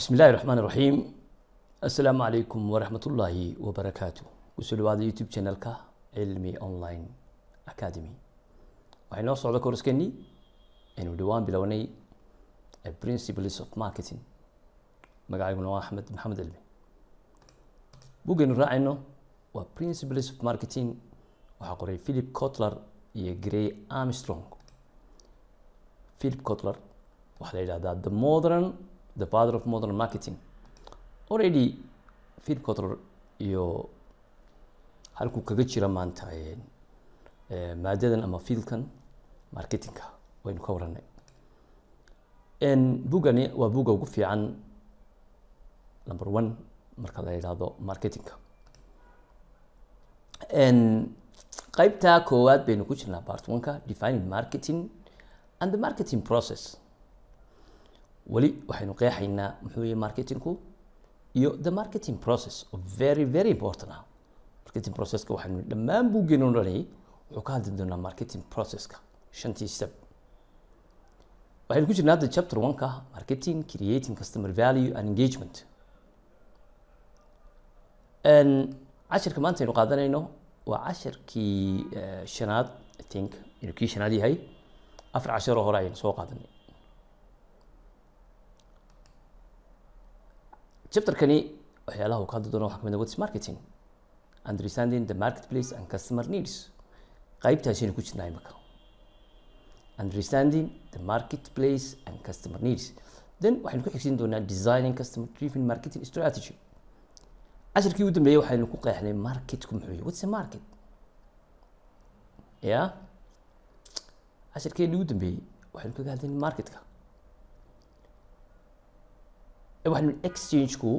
بسم الله الرحمن الرحيم السلام عليكم ورحمة الله وبركاته وسلوات يوتيوب شانلك علمي أونلاين أكاديمي وحين نوصل على كورس كني إنه دوان بلوني Principles of Marketing مقاعدنا أحمد محمد علمي بوجن راعينا و Principles of Marketing وحقوري فيليب كوتلر يا جري أرمسترونغ فيليب كوتلر وحلا إلى The Modern the father of modern marketing already field control iyo halkuu kaga jira maanta maadadan ama fieldkan marketingka waynu ka waranay bugani waa buga ugu fiican number one marka la yidhaahdo marketingka qaybta koowaad baynu ku jirnaa part oneka defining marketing and the marketing process weli waxaynu qeexaynaa muxuu yahay marketingku iyo the marketing process oo very very important ah marketing processka waxaynu dhammaan buuggeen u wuxuu ka hadli doonaa marketing processka shantii step waxaynu ku jirnaa hadda chapter oneka marketing creating customer value and engagement cashirka maanta aynu qaadanayno waa cashirkii eh, shanaad i think inuu kii shanaad yahay afar cashiroo hore ayaynu soo qaadanay chapterkani waxyaalaha uu ka hadli doono waxa kamid what's marketing understanding the marketplace and customer needs qaybtaasaynu ku jirnaa imika understanding the marketplace and customer needs then waxaynu ku xigsiin doonaa designing customer driven marketing strategy casharkii ugu dambeeyey waxaynu ku qeexnay marketku muxuu yahay what's a market ya casharkeeni ugu dambeeyey waxaynu kaga hadlaynay marketka waxaan exchangeku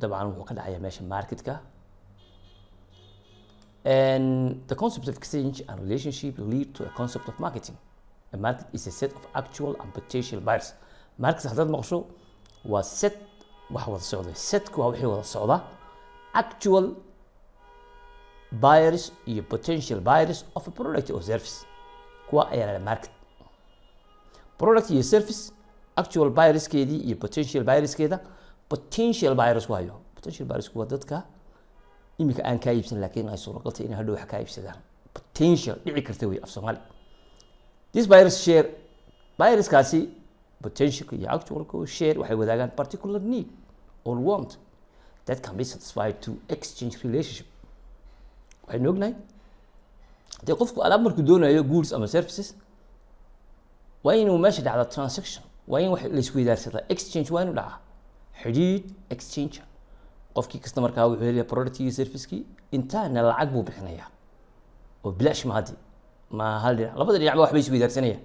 dabcan wuxuu ka dhacaya meesha marketka and the concept of exchange and relationship lead to a concept of marketing a market is a set of actual and potential buyers market haddaad maqsho waa set wax wada socda setku waa wixii wada socda actual buyers iyo potential buyers of a product or service kuwa ayaa lala market product iyo service actual viruskeedii iyo potential viruskeeda potential virus waayo potential virusku waa dadka imika aan kaa iibsan laakiin ay suuragal inay hadhow wax kaa iibsadaan potential dhici karta wey af soomaali this virus share viruskaasi potentialka iyo actualka share waxay wadaagaan particular need or want that can be satisfied to exchange relationship waxaynu ognahay dee qofku alaab markuu doonayo goods ama services waa inuu meesha dhacda transaction waa in laisweydaarsadaa exchange waa inu dhaca xidhiid exchange qofkii kasta markaa wuxuu helaya property iyo intaana lacag buu bixinayaa oo bilaash ma haddi ma hal dhinac labada dhinacba waxba isweydaarsanaya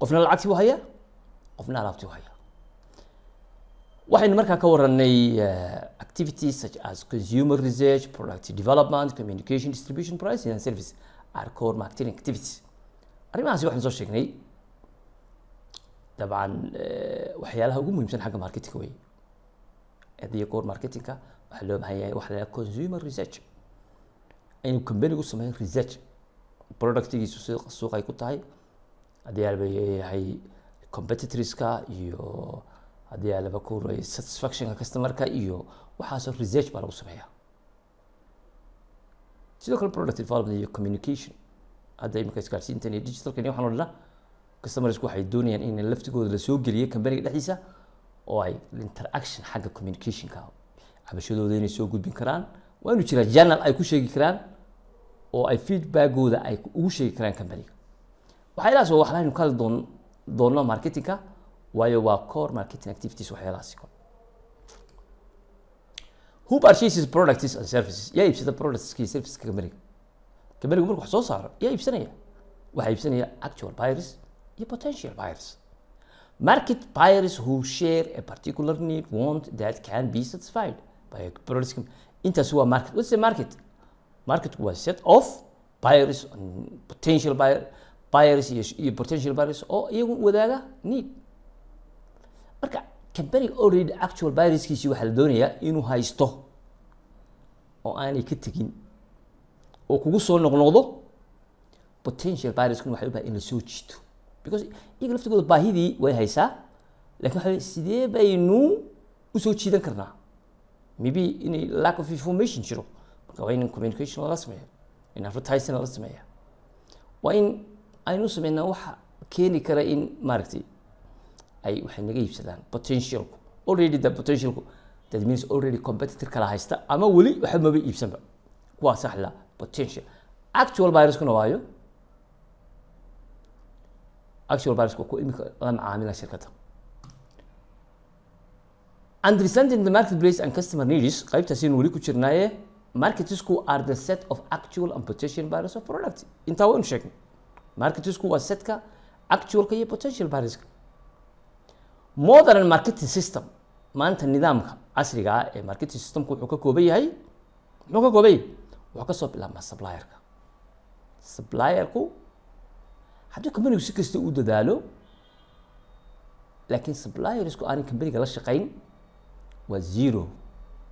qofna lacagtii u haya qofna alaabtii u haya waxaynu markaa ka warranay eh, activities such as consumer research product development communication distribution price and service are core marketing activities arrimahaasi waxaynu soo sheegnay dabcan eh, waxyaalaha ugu muhiimsan xagga marketing wey had iyo goor marketingka waxaa loo baahan yahay waxa la consumer research inuu companigu sameeyo research productigiisu sida suuq ku tahay haddii aalaba yahay iyo haddii aalaba ku satisfactionka customerka iyo waxaasoo research baa lagu sameeyaa sidoo kale product development iyo communication hadda imika isgaarsiintan iyo digitalkan iyo waxaan o customersku waxay doonayaan in laftigooda lasoo geliyo combaniga dhexdiisa oo ay interaction xagga communicationka ah. cabashadooda inay soo gudbin karaan waa jiraa janal ay ku sheegi karaan oo ay feedbackooda ay ugu sheegi karaan cambaniga waxyaalahaas waa waxlaanu kala doon doonno marketingka waayo waa core marketing activities waxyaalahaasi kor who purchases products and services yaa iibsada productska iyo serviceska cambaniga cambanigu markuu wax soo saaro yaa iibsanaya waxaa iibsanaya actual buyers your potential buyers. Market buyers who share a particular need want that can be satisfied by a product. Intaas waa market. What's the market? Market waa set of buyers, potential buyer, buyers iyo potential buyers oo iyagu wadaaga need. Marka company already actual buyerskiisii waxaa la doonayaa inuu haysto oo aanay ka tegin oo kugu soo noqnoqdo potential buyerskuna waxay u baahan in la soo jiito because iyaga baahidii way haysaa lakin waa sidee baynu usoo jiidan karnaa maybe inay lack of information jiro marka waa in communication lala sameeya in advertising lala sameeya waa in aynu sameynaa waxa keeni kara in maaragtay ay waxay naga iibsadaan potentialku already the potentialku that means already competitor haysta ama weli waxba maba iibsanba kuwaas wax potential actual viruskuna waayo actual bias waa kuwa la macaamila shirkadda understanding the marketplace and customer needs qaybtaasiin weli ku jirnaaye marketisku are the set of actual and potential barriers of product intaa waynu sheegnay marketisku waa setka actualka iyo potential barrierska modern marketing system maanta nidaamka casriga ah ee marketing systemku wuxuu ka kooban yahay muxuu ka kooban yahay wuxuu ka bilaabmaa supplierka supplierku haddii companigu si kasta u dadaalo laakiin suppliersku aanay companiga la shaqayn waa zero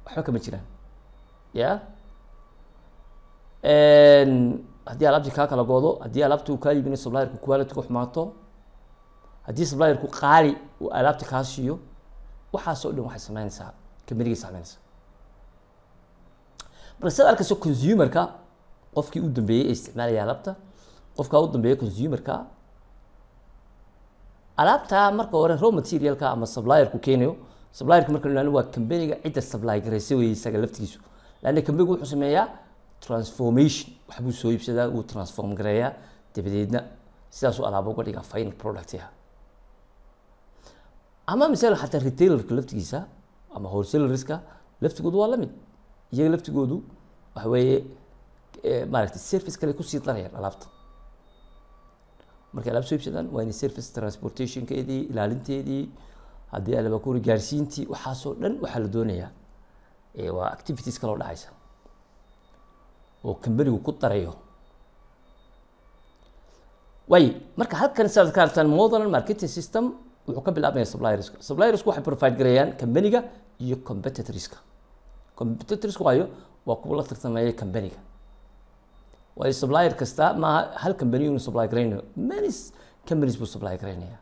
waxba kama jiraan ya haddii alaabti kaa kala goodo haddii alaabta uu kaa iibinay supplierku quality ku xumaato haddii supplierku qaali uu alaabta kaa siiyo waxaasoo dhan waxay sameynaysaa companigai sameynaysaa marka sidaad arkayso consumerka qofkii u dambeeyey ee isticmaalaya alaabta qofkaa u dambeeya consumerka alaabtaa marka hore raw materialka ama sublierku keenayo sublierka marka la waa kambaniga cidda supply garaysa weeye isaga laftigiisu laanna kambanigu wuxuu sameeyaa transformation waxbuu soo iibsadaa wuu transform gareeyaa dabadeedna sidaasuu alaabo uga dhigaa final productiha ama misal xataa retailerka laftigiisa ama wholesalerska laftigoodu waa la iyaga laftigoodu waxa weeye eh, maaragtay service kale kusii darayaan alaabta markay alaab soo iibsadaan waa inay service transportationkeedii ilaalinteedii haddii alabakuri gaarsiintii waxaasoo dhan waxaa la doonayaa waa activities kaloo dhacaysa oo kambanigu ku darayo waay marka halkan sidaad ka modern marketing system wuxuu ka bilaabmaya supplierska supplierska waxay provide gareeyaan kambaniga iyo competitorska competitorska waayo waa kuwa la tirsanaya kambaniga waayo supplier kasta maaha hal company inu supply garaynayo many companies buu supply garaynaya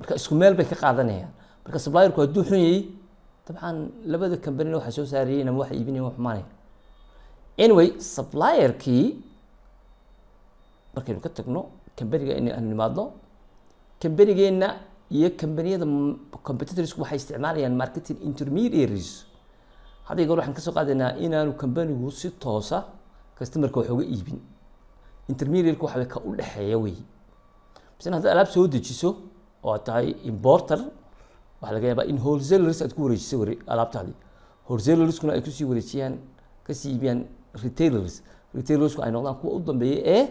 marka isku meel bay ka qaadanayaan marka supplierku hadduu xun yahay dabcan labada combanina waxa soo saarayeen ama waxa iibinayen wax xumaanaya anyway supplierkii markaynu ka tagno companiga in aanu nimaadno combanigeenna iyo combaniyada competitorsku waxay isticmaalayaan marketing intermediaries hadda igoor waxaan ka qaadaynaa inaanu companigu si toosa customerka wax uga iibin intermediate-ka ka u dhexeeya wey misna haddaad alaab soo dejiso oo aad tahay importer waxaa laga yaabaa in wholesalers aad ku wareejiso wari alaabtaadii wholesalerskuna ay kusii wareejiyaan kasii iibiyaan retailers retailersku ay noqdaan kuwa u dambeeya ee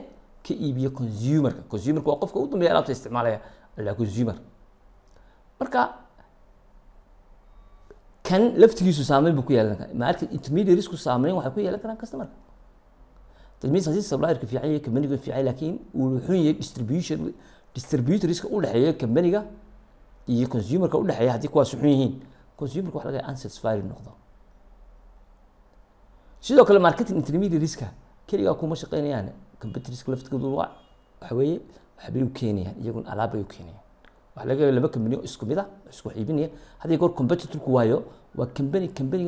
ka iibiya consumerka consumerka waa qofka u dambeeya alaabta isticmaalaya alla consumer marka kan laftigiisu saameyn buu ku yeelan karaa market intermediatesku saameyn waxay ku yeelan karaan customerka misan si supplierka fiican yahay companiga fiican waa waxa weeye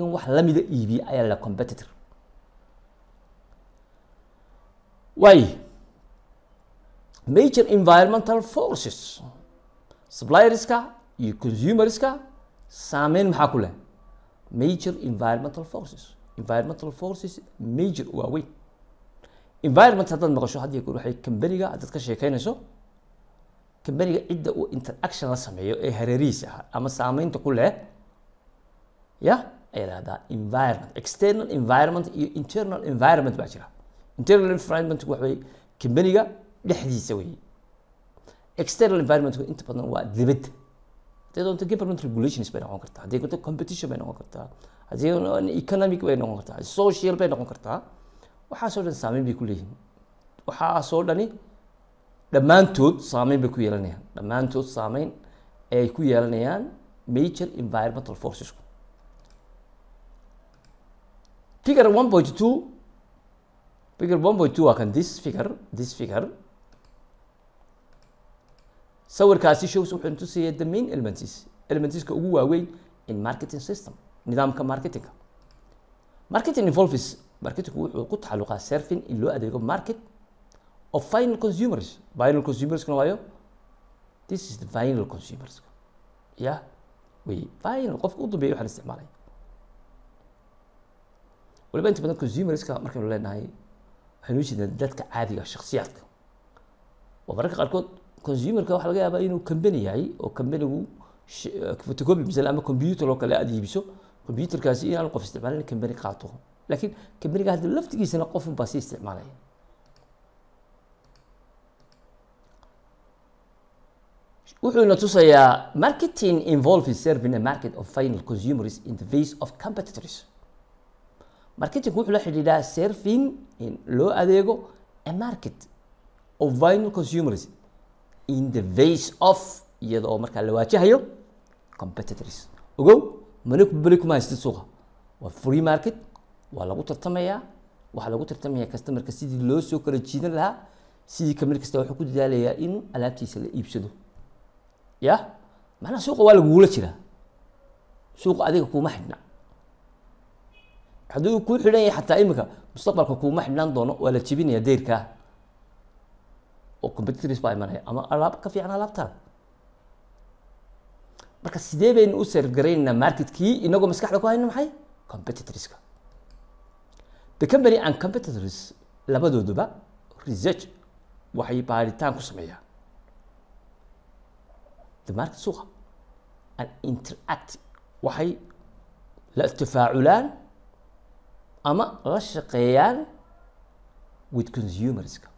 wax lamida iibiya ayaa la competitor waay major environmental forces supplierska iyo consumerska saameyn maxaa ku leh major environmental forces environmental forces major waaweyn environment haddaad maqasho haddi goor waxay kambaniga haddaad ka sheekeynayso kambaniga cidda uu interaction la sameeyo ee hareerihiisa ah ama saameynta ku leh ya ay lahdaa environment external environment iyo internal environment baa jira internal environmentku waxa weye kambaniga dhexdiisa weeye external environmentku inta badan waa dibadda hadday doonto government regulations bay noqon kartaa hadday doonto competition bay noqon kartaa hadday economic bay noqon kartaa social bay noqon kartaa waxaasoo dhan saameyn bay ku leeyihiin waxaasoo dhani dhammaantood saameyn bay ku yeelanayaan dhammaantood saameyn ay ku yeelanayaan major environmental forcesku figure one point two figure 1.2 waa kan this figure this figure sawirkaasi shows wuxuu tusayaa the main elements elementska ugu waaweyn in marketing system nidaamka marketinga marketing involves marketingku wuxuu ku tacaluqaa serving in loo adeego market of final consumers final consumerskuna waayo this is the final consumers ya wey final qofka u dambeeya waxaan isticmaalaya waliba inta badan consumerska markaynu leenahay waxaynu ujeednaa dadka caadiga ah, shaksiyaadka oo mararka qaarkood consumerka waxaa laga yaabaa inuu kambani yahay oo kambanigu eh, photocopy misal ama combyuter oo kale aad iibiso combyuterkaasi inaan qof isticmaalin in kambani qaato laakiin kambaniga hadda laftigiisana qofun baa sii isticmaalaya wuxuuna tusayaa marketing involves serving a market of final consumers in the face of competitors marketing wuxuu la xidhiidhaa serving in loo adeego a market of vinyl consumers in the face of iyada markaa la waajahayo competitors ogow mana beli kuma haystid suuqa waa free market waa lagu tartamayaa waxaa lagu tartamaya customerka sidii loo soo kala jiidan lahaa sidii kamid kasta wuxuu ku dadaalayaa inuu alaabtiisa la iibsado ya macnaha suuqa waa lagugula jiraa suuqa adiga kuma xidhna hadduu kuu xidhan yahay xataa imika mustaqbalka kuuma xidhnaan doono waa la jebinaya deyrkaa oo competitors baa imanaya ama alaab ka fiican alaabtaada marka sidee baynu u serfgaraynaynaa marketkii inagoo maskaxda ku hayno maxay competitorska the company and competitors labadooduba research waxay baaritaan ku sameeyaan the market suuqa and interact waxay la tafaaculaan ama la shaqeeyaan with consumerska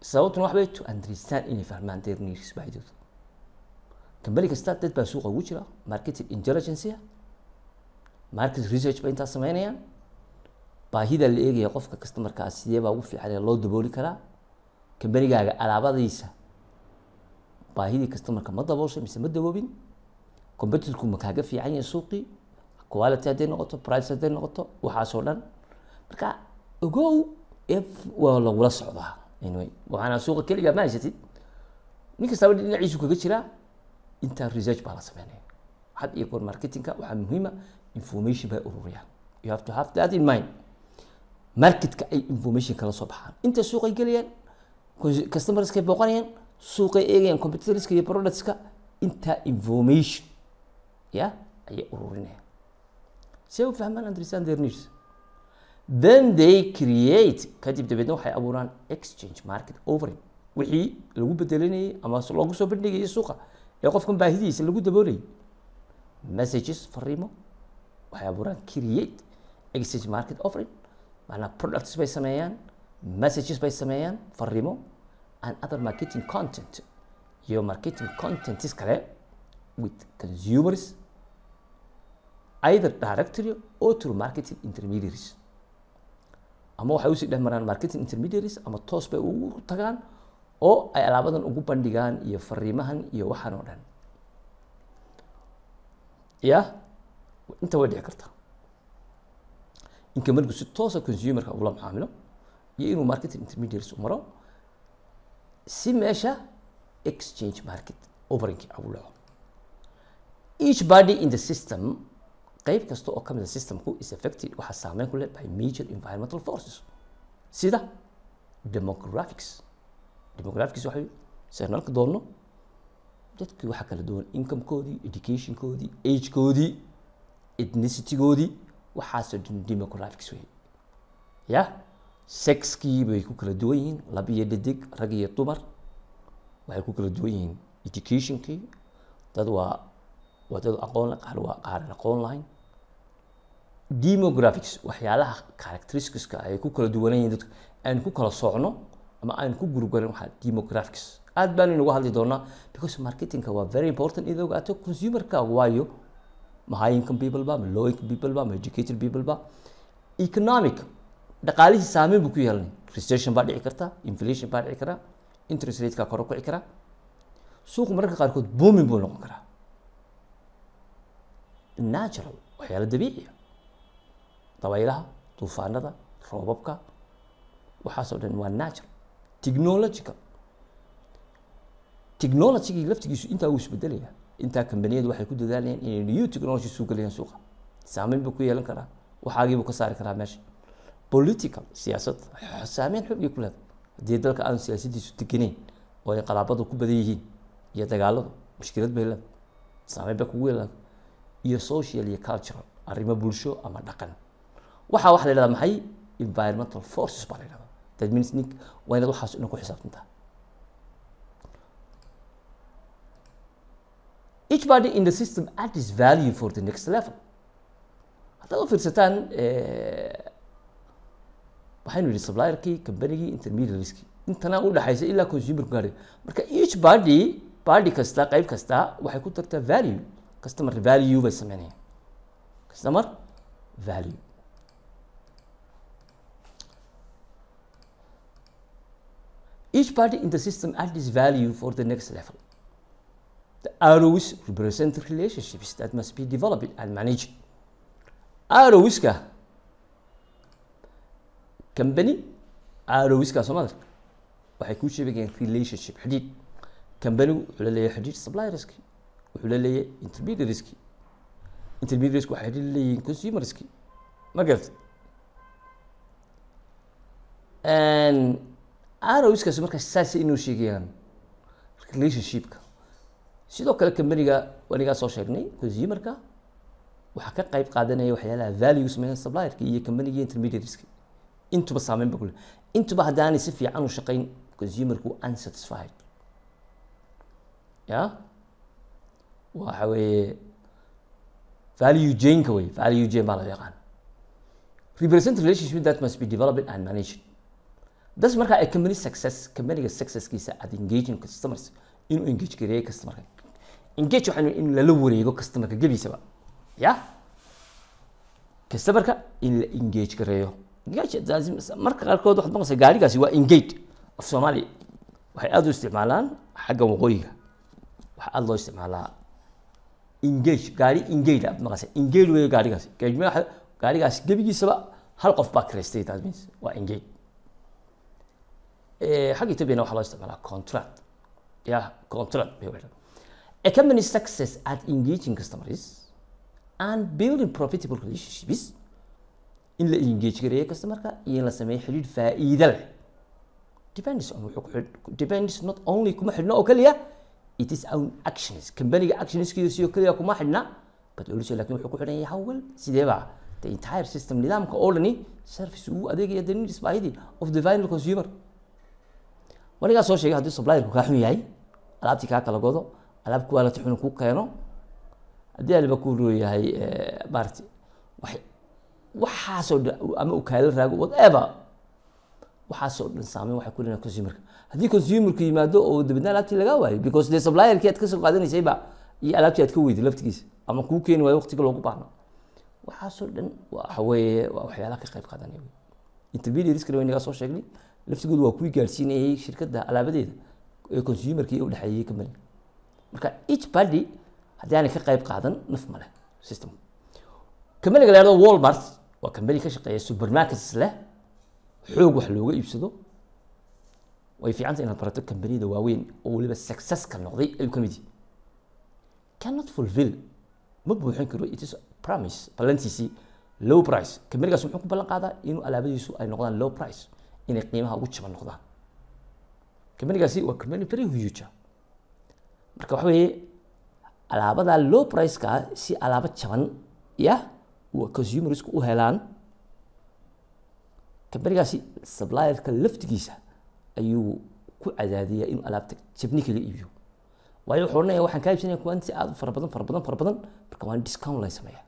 sababtuna waxbay to understand inay fahmaan dead needs baahidooda kambani kasta dad baa suuqa ugu jira marketing intelligencea market research bay intaa sameynayaan baahida la eegaya qofka customerkaas ah sidee baa ugu fiican ee loo dabooli karaa kambanigaaga alaabadiisa baahidii customerka ma dabooshay mise ma daboobin competutorku ma kaaga fiican yahay suuqii quality hadday noqoto price hadday noqoto waxaasoo dhan marka ogow waa lagula socdaa anyway waxaana suuqa keligaa ma haysatid nin kastaba dhinaciisu kaga jiraa intaa research baa la sameynaya had iyo goor marketingka waxaa muhiima ah, information bay ururiyaan you have to have that in mind marketka ay information kala soo baxaan inta suuqay gelayaan customerskay booqanayaan suuqay eegayaan competitorska iyo productska intaa information ya ayay ururinayaan see u fahmaan understand then they create kadib dabeedna waxay abuuraan exchange market overing wixii lagu bedelanayay ama loogu soo bandhigayay suuqa ee qofkan baahidiisa lagu daboolayay messages fariimo waxay abuuraan create exchange market offering macnaa products bay sameeyaan messages bay sameeyaan fariimo and other marketing content iyo marketing contents kale with consumers either directory or through marketing intermediaries ama waxay usii dhex maraan marketing intermediaries ama toos bay ugu tagaan oo ay alaabadan ugu bandhigaan iyo fariimahan iyo waxaan oo dhan ya inta way dhici kartaa inka markuu si toosa ah consumerka ula macaamilo iyo inuu marketing intermediaries umaro si meesha exchange market overinki agu laco each body in the system qayb kasta oo ka mida ah systemku is affected waxaa saameyn ku leh by major environmental forces sida demographics demographics waxay seen arki doonno dadkii waxaa kala duwan incomekoodii educationkoodii agekoodii ethnicity-goodii demographics wey ya sexkii bay ku kala duwan yihiin lab iyo dhidig rag iyo dumar waxay ku kala duwan yihiin educationkii dad waa waa dad qaar waa qaaran aqoon lahayn demographics waxyaalaha characteristiska ay ku kala duwanan yihin dadka aan ku kala soocno ama aan ku gurgarin waxaa demographics aad baan inagu hadli doonaa because marketingka waa very important idooga ato consumerkaagu waayo ma high income people ba ma low income people ba ma educated people ba economic dhaqaalihii saameyn buu ku yeelanay recession baa dhici karta inflation baa dhici karaa interest rate kaa kor karaa suuqu mararka qaarkood booming buu noqon karaa natural waxyaalo dabiiciya ah. dabaylaha duufaanada roobabka waxaasoo dhan waa natural technological technologygii laftigiisu intaa wuu isbedelaya intaa kambaniyadu waxay ku dadaalayaan inay new technology suugalayaan suuqa saameyn buu ku yeelan karaa waxaagiibuu ka saari karaa meesha political siyaasad saameyn xun ay ku leedahay haddii dalka aan siyaasaddiisu deganayn oo ay ku badan yihiin iyo dagaaladu mushkilad bay leedahay saameyn bay kugu yeelada iyo social iyo cultural arrimo bulsho ama dhaqan waxaa waxa la yhahdaa maxay environmental forces baa la yhahdaa that means nink waa inaad waxaas ina ku xisaabtantaa each body in the system at its value for the next level haddaad u fiirsataan eh, waxaynu yidhi supplierkii combanygii intermediarieski intanaa u dhexaysa ilaa consumer marka each body body kasta qayb kasta waxay ku dartaa value customer value bay sameynayaan customer value each party in the system adds value for the next level the arrows represent relationships that must be developed and managed arrowska company arrowska soomada waxay kuu sheegayaan relationship xidhiid company wuxuu la leeyahay xidhiid supplierski wuxuu laleeyahy intermediate risk intermediate risk waxay leeyihiin consumer risk ma garta arowskaasi markaa saasay inoo sheegayaan relationshipka sidoo kale companiga wanigaa soo sheegnay consumerka waxaa ka qayb qaadanaya waxyaalaha value sameeya supplierka iyo companiga intermediate risk intuba saameyn ba intuba haddaanay si fiican u shaqayn consumerku unsatisfied ya yeah? waxa weeye value jainka wey value jain baa loo yaqaan represent relationship that must be developed and managed das marka ay company success companyga successkiisa aad engaging customers inuu engage gareeyo customerka engage waxaan in lala wareego customerka gebiisaba ya customerka in la engage gareeyo marka qaarkood waxaad maqlaysaa gaarigaasi waa engage af soomaali waxay aad u isticmaalaan xagga waqooyiga waxaa aad loo isticmaalaa engage gaari engage aad maqasay engage weeye gaarigaas engage gaarigaas gebigiisaba hal qof baa kireystay that means waa engage xagga ethiopiana waxaa loo isticmaalaa contract ya contract bay wadhan a company success at engaging customers and building profitable relationships in la engage gareeyo customerka iyo in la sameeyo xidhiidh faa'iido leh depends on wuxuu ku depends not only kuma xidhno oo kaliya it is own actions kambaniga actionskiisa keliya kuma xidhna but also lakin wuxuu ku xidhan yahay howell sideeba the entire system nidaamka oo dhani service uu adeegaya the needs baahidii of the final consumer wanigaa soo sheegay haddii supplierku kaa xun yahay alaabtii kaa kala godo alaab quality xun ku keeno haddii aliba ku rooyahay eh, maarati wax waxaasoo ama uu kaala raago whatever waxaasoo dhan saameyn waxay ku leeyahay consumer haddii consumerku yimaado oo dabadna alaabtii lagaa waayo because dee supplierkii aad ka soo qaadanaysay iyo alaabtii aad ka weyday laftigiisa ama kuu keeni waayo waqtiga loogu baahna waxaasoo dhan waxa waa waxyaalaha ka qayb qaadanaya intermediary way nagaa soo sheegnay laftigoodu waa kuwii gaadhsiinayay shirkadda alaabadeeda ee consumerka iyo udhexeeyay ka mali ah. marka each party haddii aanay ka qayb qaadan naf male system kambaniga la yahdo walmart waa kambani ka shaqeeya supermarkets leh xoog wax looga iibsado way fiicanta inaad barato combaniyada waaweyn oo weliba successka noqday ayuu ka mid yihi cannot fulfill ma buuxin karo it promise ballantiisii low price companigaas muxuu ku ballan qaadaa inuu alaabadiisu ay noqdaan low price inay qiimaha ugu jaban noqdaan companigaasi waa company very huge marka waxa weeye alaabadaa low priceka si alaabo jaban ya consumerisku u helaan berigaasi sublierka laftigiisa ayuu ku cadaadiya inuu alaabta jabni kaga iibiyo waayo wuxuu odhanaya waxaan kaa iibsanaya quantity aad u fara badan fara marka waan discount layn sameeyaa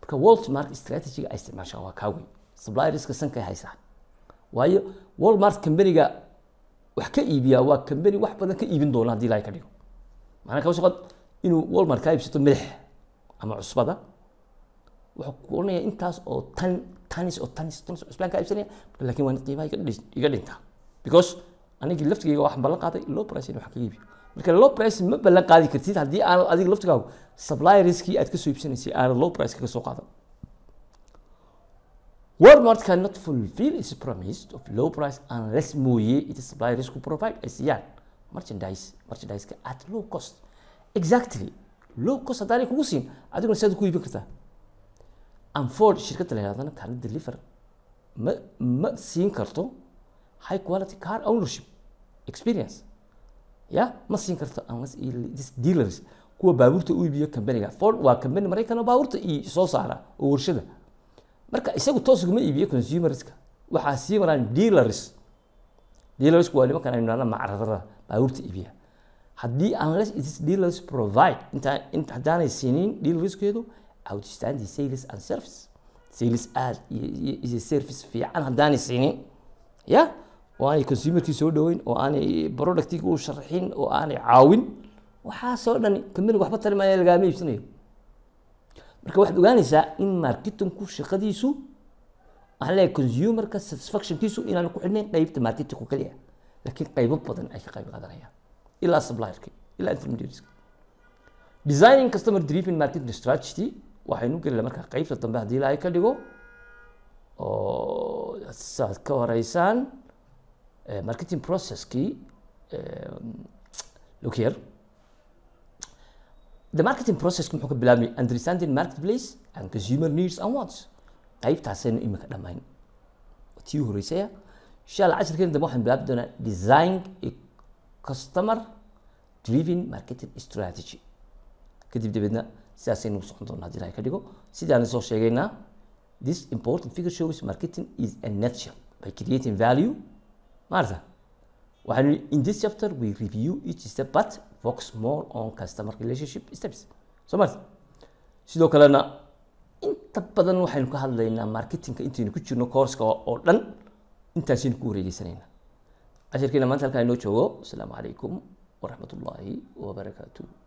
marka walmart strategiga ay isticmaashaa waa kaa weyn sublierska sankay haysaa waayo walmart kambaniga wax ka iibiyaa waa kambani wax badan ka iibin doona haddii ilahay ka dhigo maanaa kaba soqod inuu walmart kaa iibsato madaxa ama cusbada wuxuu ku odhanaya intaas oo tan tanis oo oh, tanis tanis islaanka iibsanaya lakin waan qiimaha iga dhintaa because anigii laftigayga waxaan ballan qaaday low price in kaga iibiyo marka low price ma ballan qaadi kartid haddii aanad adiga laftigaagu supplierskii aad kasoo iibsanaysay aanad low price kaga soo qaadan Walmart cannot fulfill its promise of low price unless mooye its suppliers ku provide ay siiyaan merchandise merchandise at low cost exactly low cost haddaanay kugu siin adiguna sidaad ku iibin kartaa anford shirkadda la yidhahdana deliver ma ma siin karto high quality car ownership experience ya ma siin karto unless this dealers kuwa baabuurta u iibiyo kambaniga ford waa kambani maraykan baabuurta ii soo saara oo warshada marka isagu toosuguma iibiyo consumerska waxaa sii maraan dealers dealersku waa nimankan aynu nahna macradada baabuurta iibiya haddii unless this dealers provide inta haddaanay siinin dealerskeedu outstanding sales and service sales aad iyo service fiican haddaanay siinin ya oo aanay consumerkii soo dhoweyn oo aanay productigii u sharaxin oo aanay caawin waxaasoo dhan companiga waxba talimaaya lagaama iibsanayo marka waxaad ogaanaysaa in marketingku shaqadiisu aan leeyahay consumerka satisfactionkiisu inaanu ku xidhnayn qeybta marketingku kaliya laakiin qaybo badan ay ka qayb qaadanayaan ilaa supplierka ilaa intermediateska designing customer driven marketing strategy waxaynu gelina marka qaybta dambe haddii ilaahay ka dhigo oo saad ka horeysaan marketing processkii look here the marketing processki muxuu ka bilaabmay understanding marketplace and consumer needs and wants qaybtaasaynu iminka dhammayn tii horeysaya insha allah casharkeena dambe waxaan bilaabi doonaa design a customer driven marketing strategy kadib dabeedna sidaasaynu socon doonaa hadii ilahay ka dhigo sidaana soo sheegaynaa this important figure shows marketing is a nutshell by creating value maarta waxaanu in this chapter we review each step but focus more on customer relationship steps soo maarta sidoo kalena inta badan waxaynu ka hadlaynaa marketingka intaynu ku jirno courska oo dhan intaasaynu ku wareegeysanayna cashirkiina maanta halkaa inoo joogo asalaamu calaykum waraxmat ullaahi